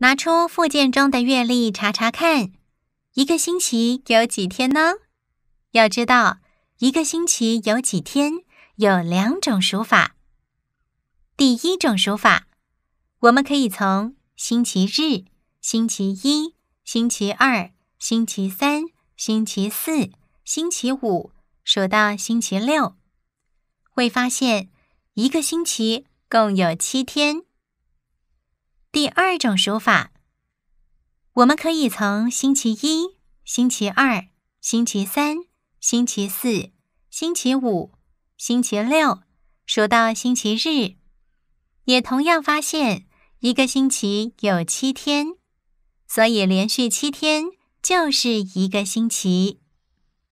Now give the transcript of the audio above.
拿出附件中的月历查查看，一个星期有几天呢？要知道一个星期有几天有两种数法。第一种数法，我们可以从星期日、星期一、星期二、星期三、星期四、星期五数到星期六，会发现一个星期共有七天。第二种数法，我们可以从星期一、星期二、星期三、星期四、星期五、星期六数到星期日，也同样发现一个星期有七天，所以连续七天就是一个星期。